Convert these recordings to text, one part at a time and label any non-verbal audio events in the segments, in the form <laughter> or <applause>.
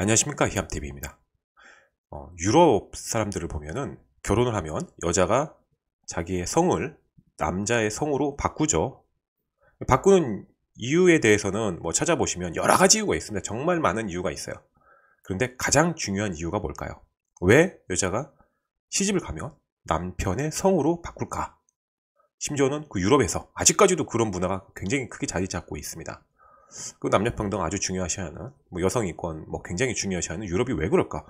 안녕하십니까 히암TV입니다. 어, 유럽 사람들을 보면은 결혼을 하면 여자가 자기의 성을 남자의 성으로 바꾸죠. 바꾸는 이유에 대해서는 뭐 찾아보시면 여러 가지 이유가 있습니다. 정말 많은 이유가 있어요. 그런데 가장 중요한 이유가 뭘까요? 왜 여자가 시집을 가면 남편의 성으로 바꿀까? 심지어는 그 유럽에서 아직까지도 그런 문화가 굉장히 크게 자리 잡고 있습니다. 그 남녀평등 아주 중요시하는 뭐 여성 인권 뭐 굉장히 중요시하는 유럽이 왜 그럴까?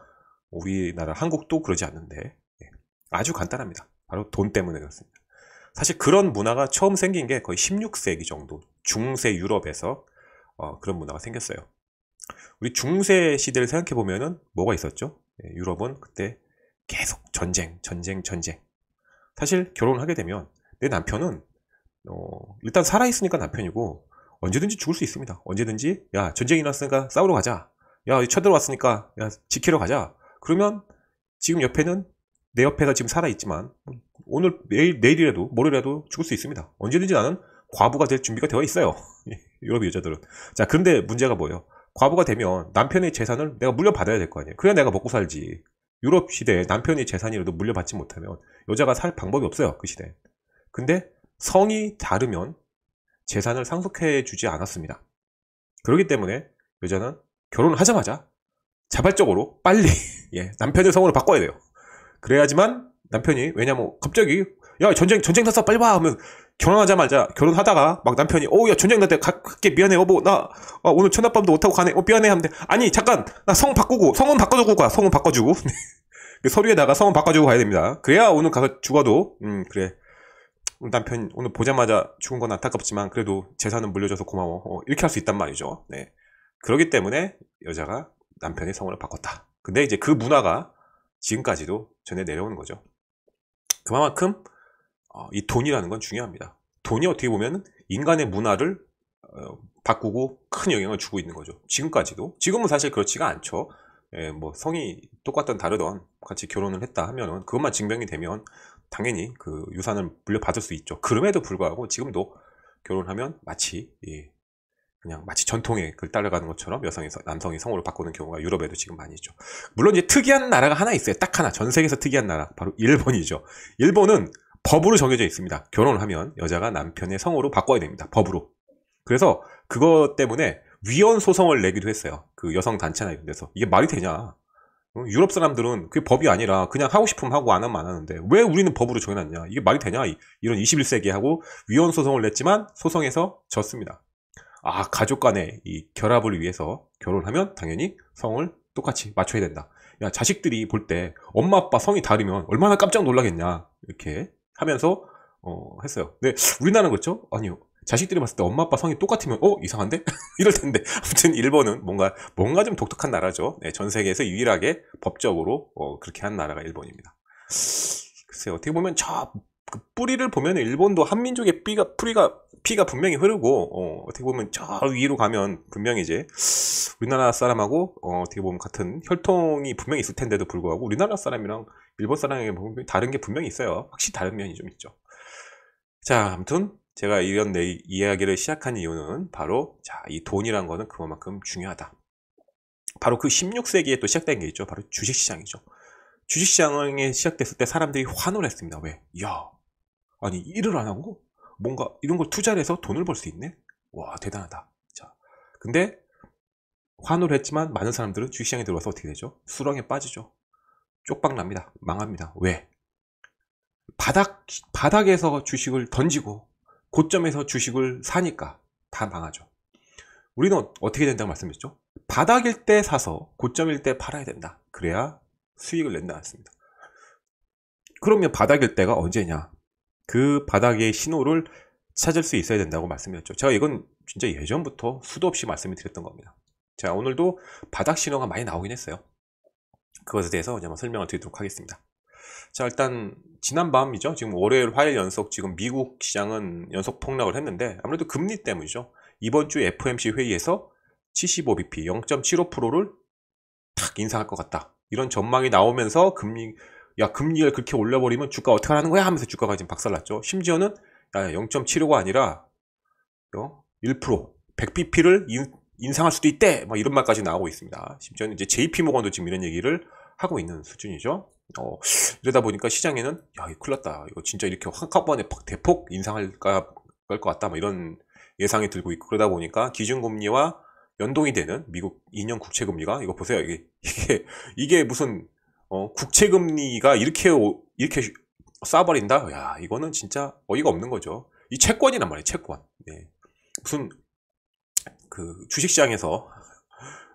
우리나라 한국도 그러지 않는데 예. 아주 간단합니다. 바로 돈 때문에 그렇습니다. 사실 그런 문화가 처음 생긴 게 거의 16세기 정도 중세 유럽에서 어, 그런 문화가 생겼어요. 우리 중세 시대를 생각해 보면은 뭐가 있었죠? 예, 유럽은 그때 계속 전쟁, 전쟁, 전쟁. 사실 결혼하게 되면 내 남편은 어, 일단 살아 있으니까 남편이고 언제든지 죽을 수 있습니다. 언제든지 야 전쟁이 났으니까 싸우러 가자. 야 쳐들어왔으니까 야 지키러 가자. 그러면 지금 옆에는 내 옆에가 지금 살아 있지만 오늘 내일 내일이라도 모레라도 죽을 수 있습니다. 언제든지 나는 과부가 될 준비가 되어 있어요. <laughs> 예, 유럽 여자들은 자 그런데 문제가 뭐예요? 과부가 되면 남편의 재산을 내가 물려받아야 될 거 아니에요. 그래야 내가 먹고 살지. 유럽 시대에 남편의 재산이라도 물려받지 못하면 여자가 살 방법이 없어요. 그 시대에. 근데 성이 다르면 재산을 상속해 주지 않았습니다. 그렇기 때문에 여자는 결혼을 하자마자 자발적으로 빨리 <laughs> 예, 남편의 성으로 바꿔야 돼요. 그래야지만 남편이 왜냐면 갑자기 야 전쟁 전쟁 났어 빨리 와 하면 결혼하자마자 결혼하다가 막 남편이 어야 전쟁 났대 갈게 미안해 여보 어, 뭐, 나 어, 오늘 천날밤도 못하고 가네 어 미안해 하면 돼 아니 잠깐 나 성 바꾸고 성은 바꿔주고 가 성은 바꿔주고 <laughs> 그 서류에다가 성은 바꿔주고 가야 됩니다 그래야 오늘 가서 죽어도 음 그래 오늘 남편 오늘 보자마자 죽은 건 안타깝지만 그래도 재산은 물려줘서 고마워 어, 이렇게 할 수 있단 말이죠. 네. 그러기 때문에 여자가 남편의 성을 바꿨다. 근데 이제 그 문화가 지금까지도 전해 내려오는 거죠. 그만큼 어, 이 돈이라는 건 중요합니다. 돈이 어떻게 보면 인간의 문화를 어, 바꾸고 큰 영향을 주고 있는 거죠. 지금까지도. 지금은 사실 그렇지가 않죠. 예, 뭐 성이 똑같던 다르던 같이 결혼을 했다 하면은 그것만 증명이 되면 당연히 그 유산을 물려받을 수 있죠. 그럼에도 불구하고 지금도 결혼하면 마치 예, 그냥 마치 전통에 그 따라가는 것처럼 여성이 남성이 성호를 바꾸는 경우가 유럽에도 지금 많이 있죠. 물론 이제 특이한 나라가 하나 있어요. 딱 하나 전 세계에서 특이한 나라 바로 일본이죠. 일본은 법으로 정해져 있습니다. 결혼을 하면 여자가 남편의 성호로 바꿔야 됩니다. 법으로. 그래서 그것 때문에 위헌 소송을 내기도 했어요. 그 여성 단체나 이런 데서 이게 말이 되냐? 유럽 사람들은 그게 법이 아니라 그냥 하고 싶으면 하고 안 하면 안 하는데 왜 우리는 법으로 정해놨냐 이게 말이 되냐 이런 21세기하고 위헌 소송을 냈지만 소송에서 졌습니다 아 가족 간의 이 결합을 위해서 결혼하면 당연히 성을 똑같이 맞춰야 된다 야 자식들이 볼 때 엄마 아빠 성이 다르면 얼마나 깜짝 놀라겠냐 이렇게 하면서 어 했어요 근데 우리나라는 그렇죠 아니요 자식들이 봤을 때 엄마 아빠 성이 똑같으면 어 이상한데 <laughs> 이럴 텐데 아무튼 일본은 뭔가 뭔가 좀 독특한 나라죠 네, 전 세계에서 유일하게 법적으로 어, 그렇게 한 나라가 일본입니다 글쎄 요 어떻게 보면 저그 뿌리를 보면 일본도 한민족의 삐가 뿌리가 피가 분명히 흐르고 어, 떻게 보면 저 위로 가면 분명히 이제 우리나라 사람하고 어, 떻게 보면 같은 혈통이 분명히 있을 텐데도 불구하고 우리나라 사람이랑 일본 사람에게 다른 게 분명히 있어요 확실히 다른 면이 좀 있죠 자 아무튼 제가 이런 내 이야기를 시작한 이유는 바로 자, 이 돈이란 거는 그만큼 중요하다. 바로 그 16세기에 또 시작된 게 있죠. 바로 주식시장이죠. 주식시장이 시작됐을 때 사람들이 환호를 했습니다. 왜? 야, 아니 일을 안 하고 뭔가 이런 걸 투자를 해서 돈을 벌 수 있네? 와 대단하다. 자, 근데 환호를 했지만 많은 사람들은 주식시장에 들어와서 어떻게 되죠? 수렁에 빠지죠. 쪽박 납니다. 망합니다. 왜? 바닥, 바닥에서 주식을 던지고 고점에서 주식을 사니까 다 망하죠. 우리는 어, 어떻게 된다고 말씀드렸죠? 바닥일 때 사서 고점일 때 팔아야 된다. 그래야 수익을 낸다 했습니다. 그러면 바닥일 때가 언제냐? 그 바닥의 신호를 찾을 수 있어야 된다고 말씀드렸죠. 제가 이건 진짜 예전부터 수도 없이 말씀을 드렸던 겁니다. 제가 오늘도 바닥 신호가 많이 나오긴 했어요. 그것에 대해서 설명을 드리도록 하겠습니다. 자 일단 지난 밤이죠. 지금 월요일, 화요일 연속 지금 미국 시장은 연속 폭락을 했는데 아무래도 금리 때문이죠. 이번 주 FOMC 회의에서 75bp 0.75%를 탁 인상할 것 같다. 이런 전망이 나오면서 금리 야 금리를 그렇게 올려버리면 주가 어떻게 하는 거야 하면서 주가가 지금 박살났죠. 심지어는 0.75가 아니라 1% 어? 100bp를 인, 상할 수도 있대. 막 이런 말까지 나오고 있습니다. 심지어는 이제 JP 모건도 지금 이런 얘기를 하고 있는 수준이죠. 어, 이러다 보니까 시장에는 야 이거 큰일 났다 이거 진짜 이렇게 한꺼번에 대폭 인상할까 할 것 같다 뭐 이런 예상이 들고 있고 그러다 보니까 기준금리와 연동이 되는 미국 2년 국채금리가 이거 보세요 이게 이게, 이게 무슨 어, 국채금리가 이렇게 이렇게 쏴버린다 야 이거는 진짜 어이가 없는 거죠 이 채권이란 말이에요 채권 네. 무슨 그 주식시장에서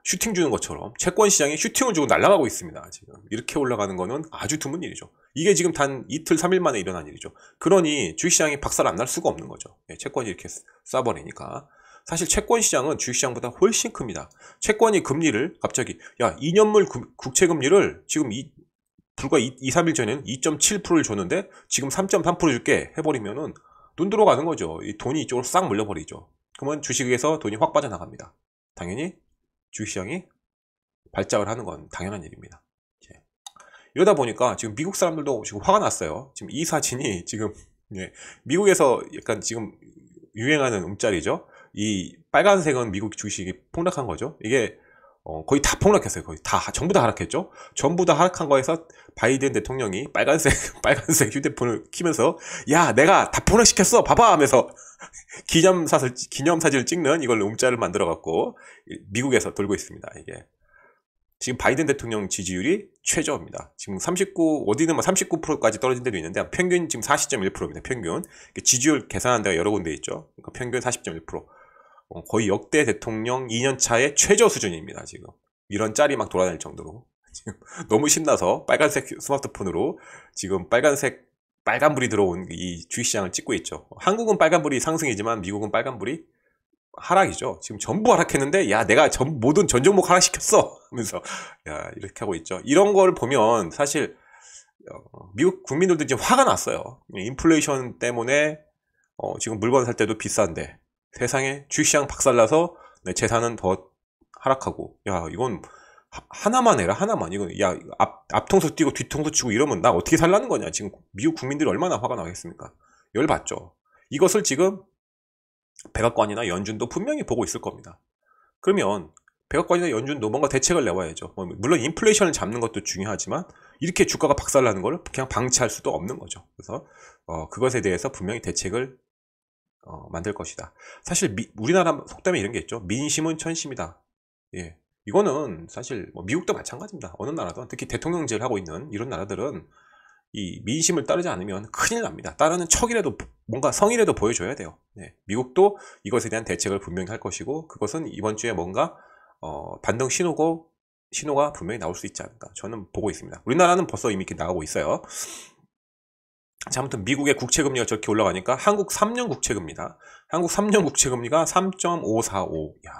슈팅 주는 것처럼 채권 시장이 슈팅을 주고 날아가고 있습니다. 지금 이렇게 올라가는 거는 아주 드문 일이죠. 이게 지금 단 이틀 3일 만에 일어난 일이죠. 그러니 주식시장이 박살 안 날 수가 없는 거죠. 예, 채권이 이렇게 쏴버리니까 사실 채권 시장은 주식시장보다 훨씬 큽니다. 채권이 금리를 갑자기 야 2년물 금, 국채 금리를 지금 이, 불과 2, 3일 전에는 2.7%를 줬는데 지금 3.3% 줄게 해버리면은 눈 들어가는 거죠. 이 돈이 이쪽으로 싹 물려버리죠. 그러면 주식에서 돈이 확 빠져나갑니다. 당연히 주식 시장이 발작을 하는 건 당연한 일입니다. 예. 이러다 보니까 지금 미국 사람들도 지금 화가 났어요. 지금 이 사진이 <laughs> 지금 예, 미국에서 약간 지금 유행하는 음짤이죠이 빨간색은 미국 주식이 폭락한 거죠. 이게 어, 거의 다 폭락했어요. 거의 다 전부 다 하락했죠. 전부 다 하락한 거에서 바이든 대통령이 빨간색 <laughs> 빨간색 휴대폰을 키면서 야 내가 다 폭락시켰어 봐봐 하면서 기념 사슬 기념 사진을 찍는 이걸 움자를 만들어 갖고 미국에서 돌고 있습니다. 이게 지금 바이든 대통령 지지율이 최저입니다. 지금 39 어디는 39%까지 뭐 떨어진 데도 있는데 평균 지금 40.1%입니다. 평균 지지율 계산한 데가 여러 군데 있죠. 그러니까 평균 40.1% 어, 거의 역대 대통령 2년 차의 최저 수준입니다. 지금 이런 짤이 막 돌아다닐 정도로 <laughs> 지금 너무 신나서 빨간색 스마트폰으로 지금 빨간색 빨간불이 들어온 이 주식시장을 찍고 있죠. 한국은 빨간불이 상승이지만 미국은 빨간불이 하락이죠. 지금 전부 하락했는데 야 내가 전, 모든 전 종목 하락시켰어 <laughs> 하면서 야 이렇게 하고 있죠. 이런 걸 보면 사실 어, 미국 국민들도 지금 화가 났어요. 인플레이션 때문에 어, 지금 물건 살 때도 비싼데 세상에 주식시장 박살나서 내 재산은 더 하락하고 야 이건 하나만 해라 하나만 이거 야 앞, 앞통수 뛰고 뒤통수 치고 이러면 나 어떻게 살라는 거냐 지금 미국 국민들이 얼마나 화가 나겠습니까 열받죠 이것을 지금 백악관이나 연준도 분명히 보고 있을 겁니다 그러면 백악관이나 연준도 뭔가 대책을 내와야죠 뭐, 물론 인플레이션을 잡는 것도 중요하지만 이렇게 주가가 박살나는 걸 그냥 방치할 수도 없는 거죠 그래서 어, 그것에 대해서 분명히 대책을 어, 만들 것이다 사실 미, 우리나라 속담에 이런 게 있죠 민심은 천심이다 예. 이거는 사실 뭐 미국도 마찬가지입니다. 어느 나라도 특히 대통령제를 하고 있는 이런 나라들은 이 민심을 따르지 않으면 큰일 납니다. 따르는 척이라도 뭔가 성의라도 보여줘야 돼요. 네. 미국도 이것에 대한 대책을 분명히 할 것이고 그것은 이번 주에 뭔가 어, 반등 신호고 신호가 분명히 나올 수 있지 않을까 저는 보고 있습니다. 우리나라는 벌써 이미 이렇게 나가고 있어요. 자, 아무튼 미국의 국채금리가 저렇게 올라가니까 한국 3년 국채금리다. 한국 3년 국채금리가 3.545. 야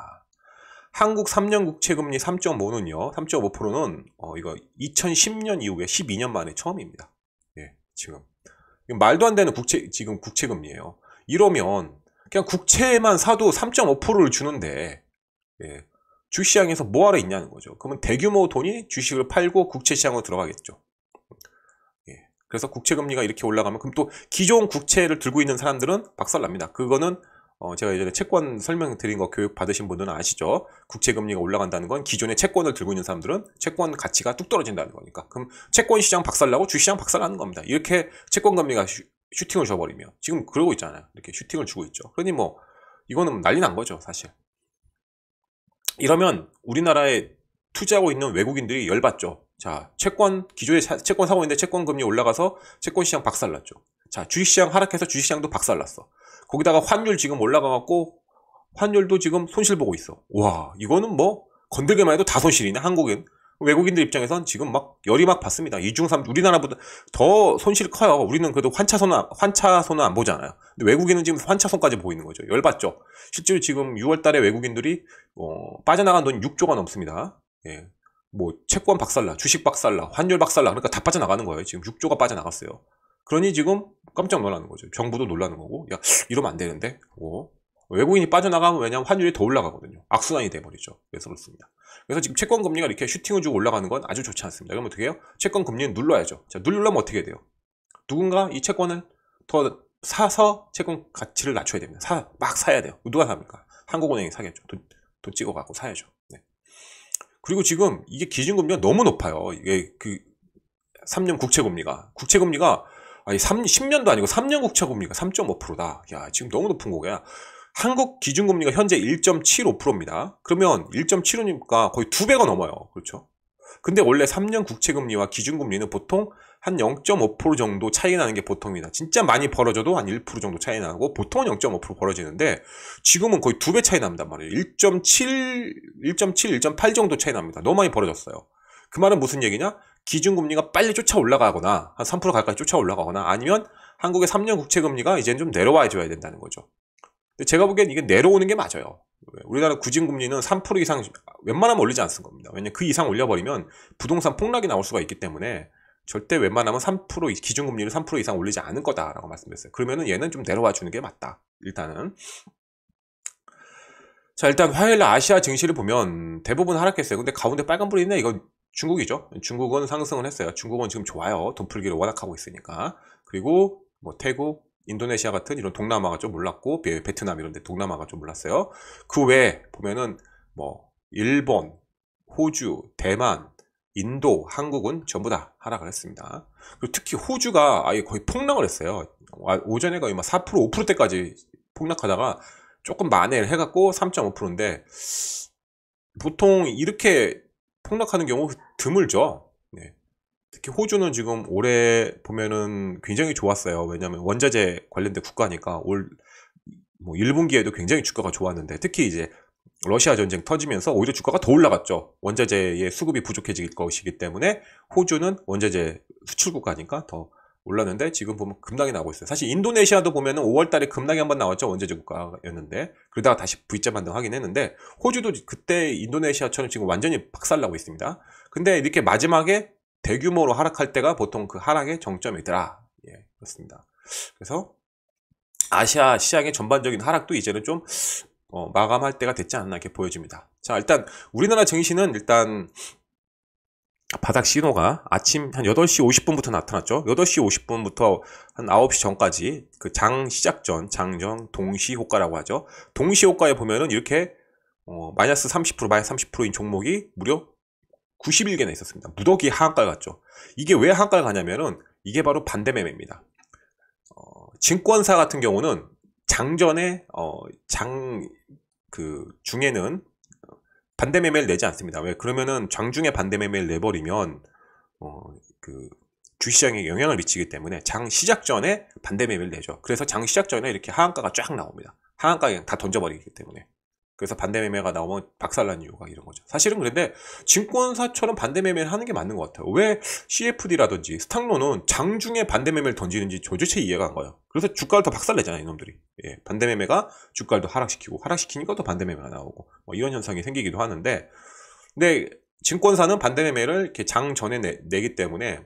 한국 3년 국채금리 3.5는요, 3.5%는 어, 이거 2010년 이후에 12년 만에 처음입니다. 예, 지금 말도 안 되는 국채 지금 국채금리예요. 이러면 그냥 국채만 사도 3.5%를 주는데 예, 주시장에서 뭐하러 있냐는 거죠. 그러면 대규모 돈이 주식을 팔고 국채시장으로 들어가겠죠. 예, 그래서 국채금리가 이렇게 올라가면 그럼 또 기존 국채를 들고 있는 사람들은 박살납니다. 그거는 어, 제가 예전에 채권 설명드린 거 교육 받으신 분들은 아시죠? 국채금리가 올라간다는 건 기존의 채권을 들고 있는 사람들은 채권 가치가 뚝 떨어진다는 거니까. 그럼 채권 시장 박살나고 주시장 박살나는 겁니다. 이렇게 채권금리가 슈, 팅을 줘버리면. 지금 그러고 있잖아요. 이렇게 슈팅을 주고 있죠. 그러니 뭐, 이거는 난리 난 거죠, 사실. 이러면 우리나라에 투자하고 있는 외국인들이 열받죠. 자, 채권, 기존에 채권 사고 있는데 채권금리 올라가서 채권시장 박살났죠. 자, 주식시장 하락해서 주식시장도 박살났어. 거기다가 환율 지금 올라가갖고 환율도 지금 손실 보고 있어. 와 이거는 뭐건들게만 해도 다 손실이네 한국인. 외국인들 입장에선 지금 막 열이 막 받습니다. 이중3 우리나라보다 더 손실이 커요. 우리는 그래도 환차선은환차선은안 보잖아요. 근데 외국인은 지금 환차선까지 보이는 거죠. 열 받죠. 실제로 지금 6월달에 외국인들이 어, 빠져나간 돈 6조가 넘습니다. 예. 뭐 채권 박살나, 주식 박살나, 환율 박살나 그러니까 다 빠져나가는 거예요. 지금 6조가 빠져나갔어요. 그러니 지금 깜짝 놀라는 거죠. 정부도 놀라는 거고, 야, 이러면 안 되는데? 오. 어? 외국인이 빠져나가면 왜냐면 환율이 더 올라가거든요. 악순환이 돼버리죠. 그래서 그렇습니다. 그래서 지금 채권 금리가 이렇게 슈팅을 주고 올라가는 건 아주 좋지 않습니다. 그러면 어떻게 해요? 채권 금리는 눌러야죠. 자, 눌러면 어떻게 돼요? 누군가 이 채권을 더 사서 채권 가치를 낮춰야 됩니다. 사, 막 사야 돼요. 누가 삽니까? 한국은행이 사겠죠. 돈, 돈 찍어갖고 사야죠. 네. 그리고 지금 이게 기준금리가 너무 높아요. 이게 그 3년 국채금리가. 국채금리가 아니 3, 10년도 아니고 3년 국채금리가 3.5%다. 야 지금 너무 높은 거야. 한국 기준금리가 현재 1.75%입니다. 그러면 1.75니까 거의 두 배가 넘어요. 그렇죠? 근데 원래 3년 국채금리와 기준금리는 보통 한 0.5% 정도 차이 나는 게 보통입니다. 진짜 많이 벌어져도 한 1% 정도 차이 나고 보통은 0.5% 벌어지는데 지금은 거의 두 배 차이 난단 말이에요. 1.7, 1.7, 1.8 정도 차이 납니다. 너무 많이 벌어졌어요. 그 말은 무슨 얘기냐? 기준금리가 빨리 쫓아 올라가거나 한 3% 가까이 쫓아 올라가거나 아니면 한국의 3년 국채금리가 이제는 좀 내려와 줘야 된다는 거죠. 제가 보기엔 이게 내려오는 게 맞아요. 우리나라 구진금리는 3% 이상 웬만하면 올리지 않겁니다 왜냐면 그 이상 올려버리면 부동산 폭락이 나올 수가 있기 때문에 절대 웬만하면 3% 기준금리를 3% 이상 올리지 않을 거다라고 말씀드렸어요. 그러면은 얘는 좀 내려와 주는 게 맞다. 일단은 자 일단 화요일 날 아시아 증시를 보면 대부분 하락했어요. 근데 가운데 빨간불이 있네. 이거 중국이죠. 중국은 상승을 했어요. 중국은 지금 좋아요. 돈 풀기를 워낙 하고 있으니까. 그리고 뭐 태국, 인도네시아 같은 이런 동남아가 좀 올랐고 베, 트남 이런 데 동남아가 좀 올랐어요. 그 외에 보면은 뭐 일본, 호주, 대만, 인도, 한국은 전부 다 하락을 했습니다. 그리고 특히 호주가 아예 거의 폭락을 했어요. 아, 오전에 거의 막 4%, 5%대까지 폭락하다가 조금 만회를 해갖고 3.5%인데 보통 이렇게 폭락하는 경우 드물죠. 네. 특히 호주는 지금 올해 보면은 굉장히 좋았어요. 왜냐하면 원자재 관련된 국가니까 올뭐 1분기에도 굉장히 주가가 좋았는데 특히 이제 러시아 전쟁 터지면서 오히려 주가가 더 올라갔죠. 원자재의 수급이 부족해질 것이기 때문에 호주는 원자재 수출 국가니까 더 올랐는데 지금 보면 급락이 나오고 있어요. 사실 인도네시아도 보면 5월달에 급락이 한번 나왔죠. 원자재 국가였는데 그러다가 다시 V자 반등 확인 했는데 호주도 그때 인도네시아처럼 지금 완전히 박살나고 있습니다. 근데 이렇게 마지막에 대규모로 하락할 때가 보통 그 하락의 정점이더라. 예, 그렇습니다. 그래서 아시아 시장의 전반적인 하락도 이제는 좀 어, 마감할 때가 됐지 않나 이렇게 보여집니다. 자 일단 우리나라 증시는 일단 바닥 신호가 아침 한 8시 50분부터 나타났죠. 8시 50분부터 한 9시 전까지 그 장 시작 전, 장전 동시 효과라고 하죠. 동시 효과에 보면은 이렇게 어, 마이너스 30%, 마이너스 30%인 종목이 무려 91개나 있었습니다. 무더기 하한가를 갔죠. 이게 왜 하한가를 가냐면은 이게 바로 반대 매매입니다. 어, 증권사 같은 경우는 장전에 어, 장그 중에는 반대 매매를 내지 않습니다. 왜 그러면은 장중에 반대 매매를 내버리면 어그 주시장에 영향을 미치기 때문에 장 시작 전에 반대 매매를 내죠. 그래서 장 시작 전에 이렇게 하한가가 쫙 나옵니다. 하한가 그냥 다 던져버리기 때문에. 그래서 반대매매가 나오면 박살난 이유가 이런 거죠. 사실은 그런데 증권사처럼 반대매매를 하는 게 맞는 것 같아요. 왜 CFD라든지 스탁론은 장중에 반대매매를 던지는지 도대체 이해가 안 가요. 그래서 주가를 더 박살내잖아요. 이놈들이. 예, 반대매매가 주가를 더 하락시키고 하락시키니까 또 반대매매가 나오고 뭐 이런 현상이 생기기도 하는데 근데 증권사는 반대매매를 이렇게 장 전에 내, 내기 때문에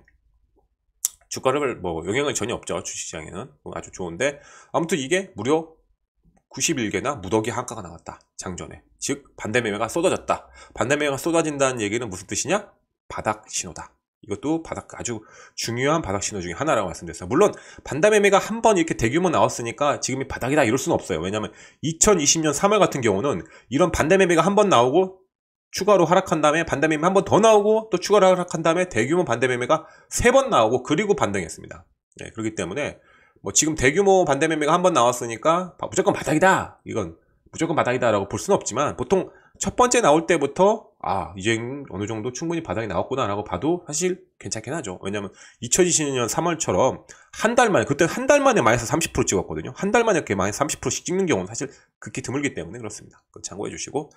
주가를 뭐영향을 전혀 없죠. 주식시장에는 뭐 아주 좋은데 아무튼 이게 무려 91개나 무더기 한가가 나왔다. 장전에. 즉 반대 매매가 쏟아졌다. 반대 매매가 쏟아진다는 얘기는 무슨 뜻이냐? 바닥 신호다. 이것도 바닥 아주 중요한 바닥 신호 중에 하나라고 말씀드렸어요. 물론 반대 매매가 한 번 이렇게 대규모 나왔으니까 지금이 바닥이다 이럴 수는 없어요. 왜냐하면 2020년 3월 같은 경우는 이런 반대 매매가 한 번 나오고 추가로 하락한 다음에 반대 매매 한 번 더 나오고 또 추가로 하락한 다음에 대규모 반대 매매가 세 번 나오고 그리고 반등했습니다. 네, 그렇기 때문에 뭐 지금 대규모 반대 매매가 한번 나왔으니까 무조건 바닥이다. 이건 무조건 바닥이다라고 볼 수는 없지만 보통 첫 번째 나올 때부터 아 이제 어느 정도 충분히 바닥이 나왔구나라고 봐도 사실 괜찮긴 하죠. 왜냐하면 2022년 3월처럼 한 달 만에 그때 한 달 만에 마이너스 30% 찍었거든요. 한 달 만에 이렇게 마이너스 30%씩 찍는 경우는 사실 극히 드물기 때문에 그렇습니다. 참고해 주시고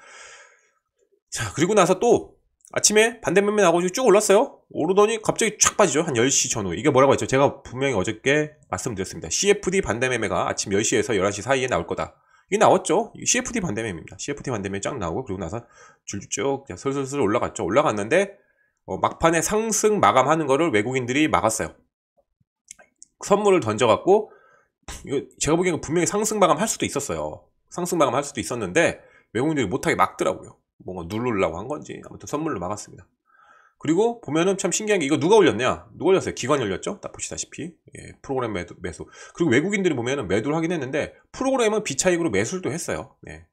자 그리고 나서 또 아침에 반대면면 하고 쭉 올랐어요. 오르더니 갑자기 촥 빠지죠. 한 10시 전후. 이게 뭐라고 했죠? 제가 분명히 어저께 말씀드렸습니다. CFD 반대매매가 아침 10시에서 11시 사이에 나올 거다. 이게 나왔죠. CFD 반대매입니다. 매 CFD 반대매 쫙 나오고 그리고 나서 줄줄 쭉 슬슬슬 올라갔죠. 올라갔는데 어, 막판에 상승 마감하는 거를 외국인들이 막았어요. 선물을 던져갖고 이거 제가 보기에는 분명히 상승 마감할 수도 있었어요. 상승 마감할 수도 있었는데 외국인들이 못하게 막더라고요. 뭔가 누르려고 한 건지 아무튼 선물로 막았습니다. 그리고 보면은 참 신기한 게 이거 누가 올렸냐? 누가 올렸어요? 기관이 올렸죠? 딱 보시다시피 예, 프로그램 매도, 매수 그리고 외국인들이 보면은 매도를 하긴 했는데 프로그램은 비차익으로 매수를 했어요. 예.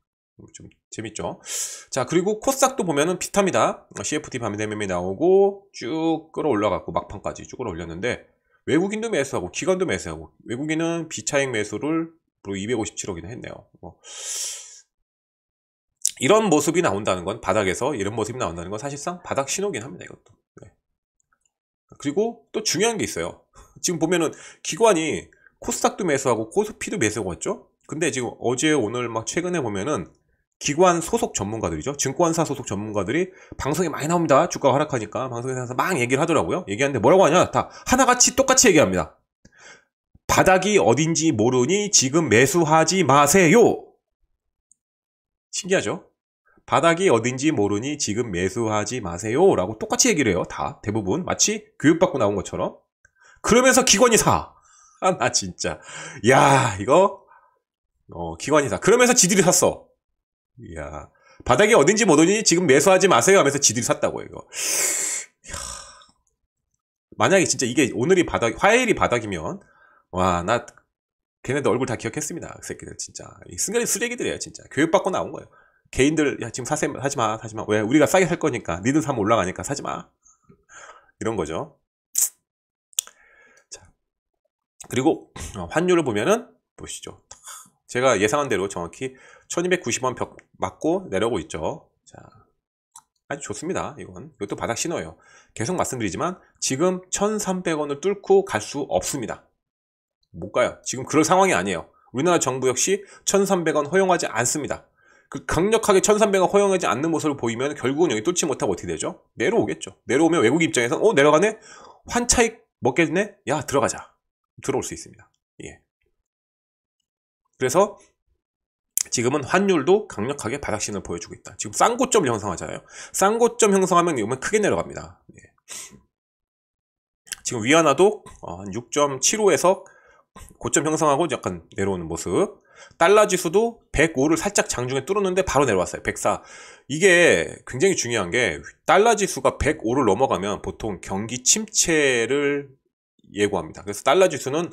좀 재밌죠? 자 그리고 코싹도 보면은 비타이다 CFD 밤대매매 나오고 쭉 끌어올라갔고 막판까지 쭉 끌어올렸는데 외국인도 매수하고 기관도 매수하고 외국인은 비차익 매수를 257억이나 뭐 했네요. 뭐. 이런 모습이 나온다는 건 바닥에서 이런 모습이 나온다는 건 사실상 바닥 신호긴 합니다. 이것도. 네. 그리고 또 중요한 게 있어요. <laughs> 지금 보면은 기관이 코스닥도 매수하고 코스피도 매수하고 했죠. 근데 지금 어제 오늘 막 최근에 보면은 기관 소속 전문가들이죠. 증권사 소속 전문가들이 방송에 많이 나옵니다. 주가 하락하니까 방송에서 막 얘기를 하더라고요. 얘기하는데 뭐라고 하냐? 다 하나같이 똑같이 얘기합니다. 바닥이 어딘지 모르니 지금 매수하지 마세요. 신기하죠? 바닥이 어딘지 모르니 지금 매수하지 마세요. 라고 똑같이 얘기를 해요. 다. 대부분. 마치 교육받고 나온 것처럼. 그러면서 기관이 사. <laughs> 아, 나 진짜. 야, 이거. 어, 기관이 사. 그러면서 지들이 샀어. 야 바닥이 어딘지 모르니 지금 매수하지 마세요. 하면서 지들이 샀다고, 이거. <sighs> 야 만약에 진짜 이게 오늘이 바닥, 화요일이 바닥이면, 와, 나 걔네들 얼굴 다 기억했습니다. 그 새끼들 진짜. 이 승관이 쓰레기들이야 진짜. 교육받고 나온 거예요. 개인들 야 지금 사세 사지마 사지마 왜 우리가 싸게 살 거니까 니들 사면 올라가니까 사지마 이런 거죠 자 그리고 어, 환율을 보면은 보시죠 제가 예상한 대로 정확히 1290원 벽 맞고 내려오고 있죠 자 아주 좋습니다 이건 이것도 바닥 신호예요 계속 말씀드리지만 지금 1300원을 뚫고 갈 수 없습니다 못 가요 지금 그럴 상황이 아니에요 우리나라 정부 역시 1300원 허용하지 않습니다 그 강력하게 1300을 허용하지 않는 모습을 보이면 결국은 여기 뚫지 못하고 어떻게 되죠? 내려오겠죠. 내려오면 외국 입장에서 어 내려가네 환차익 먹겠네 야 들어가자 들어올 수 있습니다. 예. 그래서 지금은 환율도 강력하게 바닥신을 보여주고 있다. 지금 쌍고점 형성하잖아요. 쌍고점 형성하면 이러면 크게 내려갑니다. 예. 지금 위안화도 어, 한 6.75에서 고점 형성하고 약간 내려오는 모습. 달러 지수도 105를 살짝 장중에 뚫었는데 바로 내려왔어요. 104. 이게 굉장히 중요한 게 달러 지수가 105를 넘어가면 보통 경기 침체를 예고합니다. 그래서 달러 지수는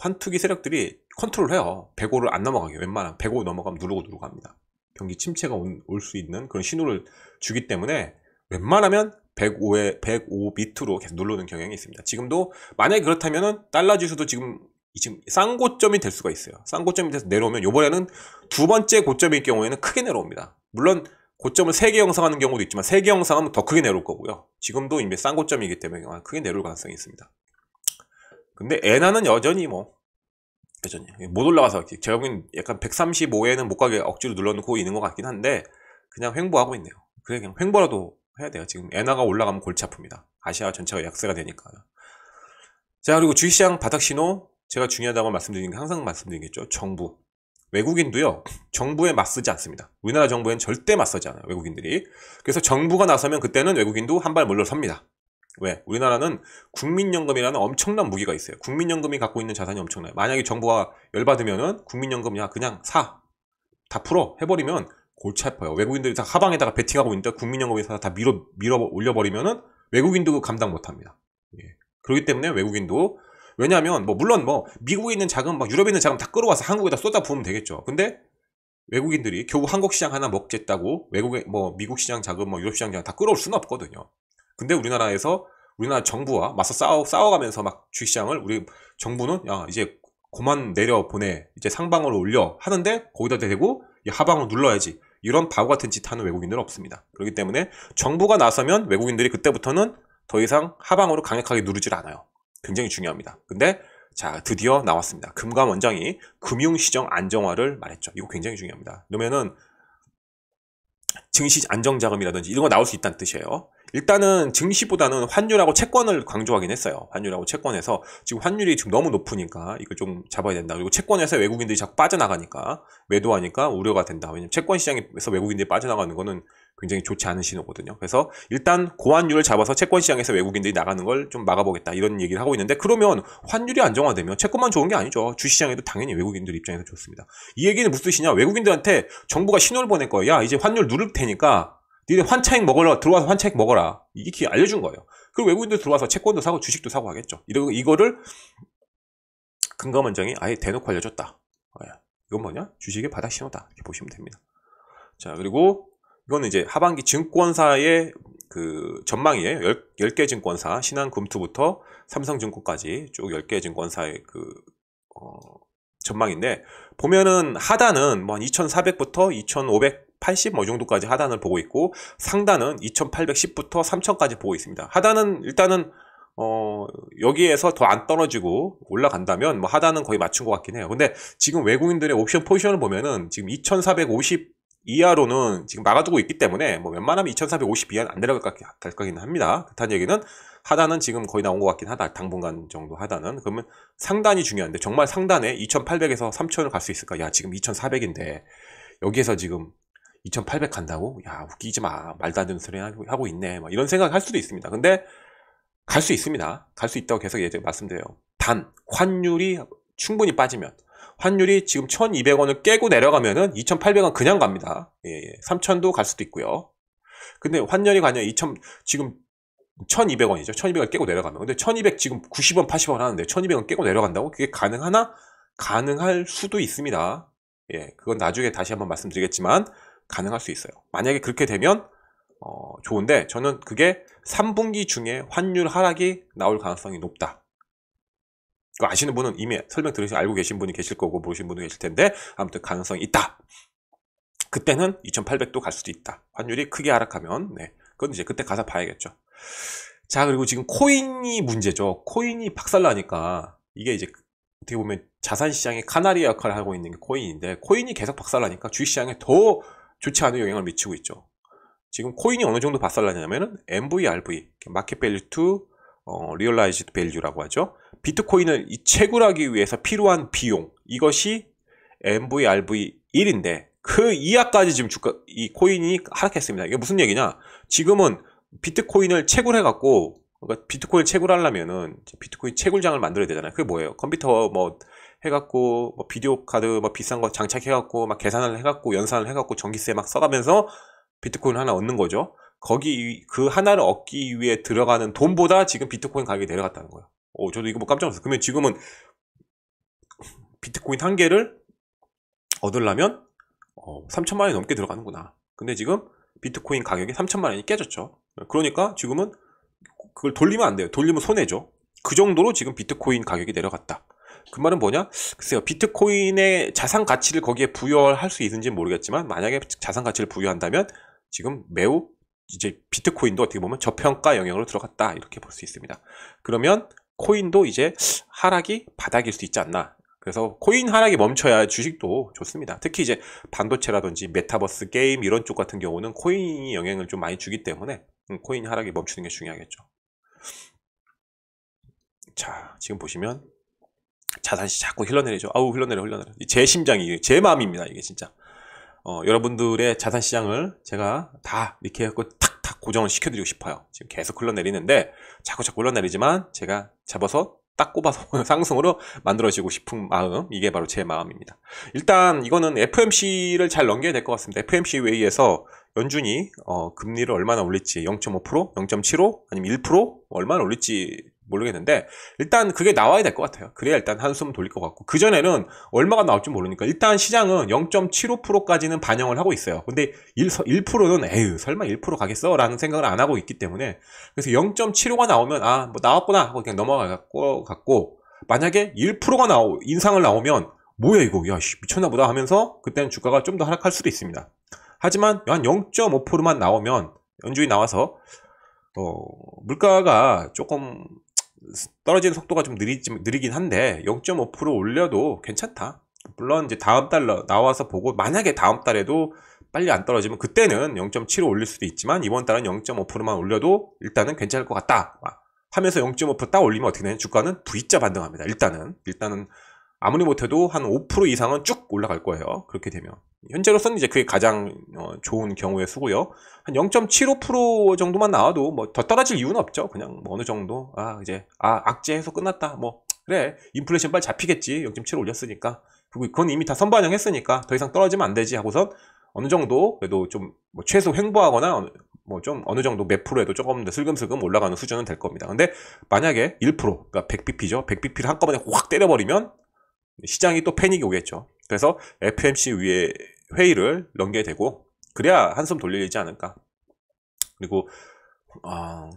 환투기 세력들이 컨트롤해요. 105를 안 넘어가게 웬만하면 105 넘어가면 누르고 누르고 합니다. 경기 침체가 올 수 있는 그런 신호를 주기 때문에 웬만하면 105에 105 밑으로 계속 누르는 경향이 있습니다. 지금도 만약에 그렇다면은 달러 지수도 지금 지금 쌍고점이 될 수가 있어요. 쌍고점이 돼서 내려오면 요번에는 두 번째 고점일 경우에는 크게 내려옵니다. 물론 고점을 3개 영상하는 경우도 있지만 3개 영상하면더 크게 내려올 거고요. 지금도 이미 쌍고점이기 때문에 아, 크게 내려올 가능성이 있습니다. 근데 엔화는 여전히 뭐 여전히 못 올라가서 제가 보기엔 약간 135에는 못 가게 억지로 눌러놓고 있는 것 같긴 한데 그냥 횡보하고 있네요. 그래 그냥 횡보라도 해야 돼요. 지금 엔화가 올라가면 골치 아픕니다. 아시아 전체가 약세가 되니까. 자 그리고 주식시장 바닥 신호 제가 중요하다고 말씀드리는 게 항상 말씀드리겠죠. 정부. 외국인도요, 정부에 맞서지 않습니다. 우리나라 정부엔 절대 맞서지 않아요, 외국인들이. 그래서 정부가 나서면 그때는 외국인도 한 발 물러섭니다. 왜? 우리나라는 국민연금이라는 엄청난 무기가 있어요. 국민연금이 갖고 있는 자산이 엄청나요. 만약에 정부가 열받으면은 국민연금 야 그냥 사. 다 풀어. 해버리면 골치 아파요. 외국인들이 다 하방에다가 베팅하고 있는데 국민연금이서다 밀어, 밀어 올려버리면은 외국인도 그 감당 못합니다. 예. 그렇기 때문에 외국인도 왜냐하면 뭐 물론 뭐 미국에 있는 자금, 막 유럽에 있는 자금 다 끌어와서 한국에다 쏟아 부으면 되겠죠. 근데 외국인들이 겨우 한국 시장 하나 먹겠다고 외국의 뭐 미국 시장 자금, 뭐 유럽 시장 자금 다 끌어올 수는 없거든요. 근데 우리나라에서 우리나라 정부와 맞서 싸워 싸워가면서 막 주시장을 식 우리 정부는 야 이제 고만 내려 보내 이제 상방으로 올려 하는데 거기다 대고 하방으로 눌러야지 이런 바보 같은 짓 하는 외국인들은 없습니다. 그렇기 때문에 정부가 나서면 외국인들이 그때부터는 더 이상 하방으로 강력하게 누르질 않아요. 굉장히 중요합니다. 근데 자 드디어 나왔습니다. 금감원장이 금융시정 안정화를 말했죠. 이거 굉장히 중요합니다. 그러면은 증시 안정자금이라든지 이런 거 나올 수 있다는 뜻이에요. 일단은 증시보다는 환율하고 채권을 강조하긴 했어요. 환율하고 채권에서 지금 환율이 지금 너무 높으니까 이걸 좀 잡아야 된다. 그리고 채권에서 외국인들이 자꾸 빠져나가니까 매도하니까 우려가 된다. 왜냐면 채권 시장에서 외국인들이 빠져나가는 거는 굉장히 좋지 않은 신호거든요. 그래서 일단 고환율을 잡아서 채권 시장에서 외국인들이 나가는 걸 좀 막아보겠다 이런 얘기를 하고 있는데 그러면 환율이 안정화되면 채권만 좋은 게 아니죠. 주시장에도 당연히 외국인들 입장에서 좋습니다. 이 얘기는 무슨 뜻이냐? 외국인들한테 정부가 신호를 보낼 거예요. 야 이제 환율 누를 테니까 니네 환차액먹어라 들어와서 환차액 먹어라. 이게 렇 알려준 거예요. 그리고 외국인들 들어와서 채권도 사고 주식도 사고 하겠죠. 이거 이거를 금감원장이 아예 대놓고 알려줬다. 어, 이건 뭐냐? 주식의 바닥 신호다. 이렇게 보시면 됩니다. 자 그리고 이거는 이제 하반기 증권사의 그 전망이에요. 10, 개 증권사, 신한금투부터 삼성증권까지 쭉 10개 증권사의 그, 어, 전망인데, 보면은 하단은 뭐 한 2,400부터 2 5 80뭐 정도까지 하단을 보고 있고 상단은 2810부터 3000까지 보고 있습니다. 하단은 일단은 어 여기에서 더 안 떨어지고 올라간다면 뭐 하단은 거의 맞춘 것 같긴 해요. 근데 지금 외국인들의 옵션 포지션을 보면은 지금 2450 이하로는 지금 막아두고 있기 때문에 뭐 웬만하면 2,450 이하는 안 내려갈 것 같긴 합니다. 그렇다는 얘기는 하단은 지금 거의 나온 것 같긴 하다. 당분간 정도 하단은. 그러면 상단이 중요한데 정말 상단에 2,800에서 3,000을 갈 수 있을까? 야, 지금 2,400인데 여기에서 지금 2,800 간다고? 야, 웃기지 마. 말도 안 되는 소리 하고 있네. 막 이런 생각 을할 수도 있습니다. 근데 갈 수 있습니다. 갈 수 있다고 계속 예제 말씀드려요. 단, 환율이 충분히 빠지면 환율이 지금 1200원을 깨고 내려가면은 2800원 그냥 갑니다. 예, 예. 3000도 갈 수도 있고요. 근데 환율이 가냐 2000 지금 1200원이죠. 1200원 깨고 내려가면. 근데 1200 지금 90원 80원 하는데 1200원 깨고 내려간다고 그게 가능하나? 가능할 수도 있습니다. 예. 그건 나중에 다시 한번 말씀드리겠지만 가능할 수 있어요. 만약에 그렇게 되면 어, 좋은데 저는 그게 3분기 중에 환율 하락이 나올 가능성이 높다. 그 아시는 분은 이미 설명 들으시 고 알고 계신 분이 계실 거고 모르신 분도 계실 텐데 아무튼 가능성이 있다. 그때는 2,800도 갈 수도 있다. 환율이 크게 하락하면 네. 그건 이제 그때 가서 봐야겠죠. 자 그리고 지금 코인이 문제죠. 코인이 박살나니까 이게 이제 어떻게 보면 자산시장의 카나리 역할을 하고 있는 게 코인인데 코인이 계속 박살나니까 주식시장에 더 좋지 않은 영향을 미치고 있죠. 지금 코인이 어느 정도 박살나냐면은 MVRV, 마켓 밸류 투 어, 리얼라이즈드 밸류라고 하죠. 비트코인을 채굴하기 위해서 필요한 비용 이것이 MVRV1인데 그 이하까지 지금 주가 이 코인이 하락했습니다. 이게 무슨 얘기냐? 지금은 비트코인을 채굴해 갖고 그러니까 비트코인 채굴하려면은 비트코인 채굴장을 만들어야 되잖아요. 그게 뭐예요? 컴퓨터 뭐 해갖고 뭐 비디오 카드 뭐 비싼 거 장착해갖고 막 계산을 해갖고 연산을 해갖고 전기세 막 써가면서 비트코인 하나 얻는 거죠. 거기 그 하나를 얻기 위해 들어가는 돈보다 지금 비트코인 가격이 내려갔다는 거예요. 오, 어, 저도 이거 뭐 깜짝 놀랐어요. 그러면 지금은 비트코인 한 개를 얻으려면 어, 3천만 원이 넘게 들어가는구나. 근데 지금 비트코인 가격이 3천만 원이 깨졌죠. 네, 그러니까 지금은 그걸 돌리면 안 돼요. 돌리면 손해죠. 그 정도로 지금 비트코인 가격이 내려갔다. 그 말은 뭐냐? 글쎄요, 비트코인의 자산 가치를 거기에 부여할 수 있는지는 모르겠지만, 만약에 자산 가치를 부여한다면, 지금 매우 이제 비트코인도 어떻게 보면 저평가 영역으로 들어갔다. 이렇게 볼 수 있습니다. 그러면 코인도 이제 하락이 바닥일 수 있지 않나 그래서 코인 하락이 멈춰야 주식도 좋습니다. 특히 이제 반도체라든지 메타버스 게임 이런 쪽 같은 경우는 코인이 영향을 좀 많이 주기 때문에 음, 코인 하락이 멈추는 게 중요하겠죠. 자, 지금 보시면 자산시 자꾸 흘러내리죠. 아우 흘러내려 흘러내려. 제 심장이 제 마음입니다. 이게 진짜. 어, 여러분들의 자산 시장을 제가 다 이렇게 해갖 탁탁 고정을 시켜드리고 싶어요. 지금 계속 흘러내리는데 자꾸 자꾸 흘러내리지만 제가 잡아서 딱 꼽아서 <laughs> 상승으로 만들어지고 싶은 마음 이게 바로 제 마음입니다 일단 이거는 FMC를 잘 넘겨야 될 것 같습니다 FMC 회의에서 연준이 어, 금리를 얼마나 올릴지 0.5% 0.75 아니면 1% 얼마나 올릴지 모르겠는데 일단 그게 나와야 될 것 같아요. 그래야 일단 한숨 돌릴 것 같고 그 전에는 얼마가 나올지 모르니까 일단 시장은 0.75%까지는 반영을 하고 있어요. 근데 1, 1%는 에휴 설마 1% 가겠어라는 생각을 안 하고 있기 때문에 그래서 0.75가 나오면 아 뭐 나왔구나 하고 그냥 넘어갈 것 같고 만약에 1%가 나오 인상을 나오면 뭐야 이거 야씨 미쳤나 보다 하면서 그때는 주가가 좀 더 하락할 수도 있습니다. 하지만 한 0.5%만 나오면 연준이 나와서 어, 물가가 조금 떨어지는 속도가 좀 느리지, 느리긴 한데 0.5% 올려도 괜찮다. 물론 이제 다음 달 나와서 보고 만약에 다음 달에도 빨리 안 떨어지면 그때는 0.75 올릴 수도 있지만 이번 달은 0.5%만 올려도 일단은 괜찮을 것 같다. 아, 하면서 0.5%딱 올리면 어떻게 되냐 주가는 V자 반등합니다. 일단은 일단은 아무리 못해도 한 5% 이상은 쭉 올라갈 거예요. 그렇게 되면. 현재로서는 이제 그게 가장 어, 좋은 경우의 수고요. 한 0.75% 정도만 나와도 뭐 더 떨어질 이유는 없죠. 그냥 뭐 어느 정도. 아, 이제, 아, 악재해서 끝났다. 뭐, 그래. 인플레이션 빨리 잡히겠지. 0.7 올렸으니까. 그리고 그건 이미 다 선반영했으니까 더 이상 떨어지면 안 되지 하고선 어느 정도 그래도 좀뭐 최소 횡보하거나 뭐 좀 어느 정도 몇 프로에도 조금 더 슬금슬금 올라가는 수준은 될 겁니다. 근데 만약에 1% 그러니까 100bp죠. 100bp를 한꺼번에 확 때려버리면 시장이 또 패닉이 오겠죠. 그래서 FMC 위에 회의를 넘게 되고 그래야 한숨 돌리지 않을까. 그리고 어,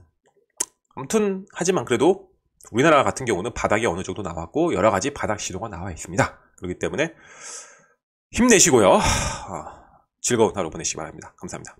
아무튼 하지만 그래도 우리나라 같은 경우는 바닥이 어느 정도 나왔고 여러 가지 바닥 시도가 나와 있습니다. 그렇기 때문에 힘내시고요. 아, 즐거운 하루 보내시기 바랍니다. 감사합니다.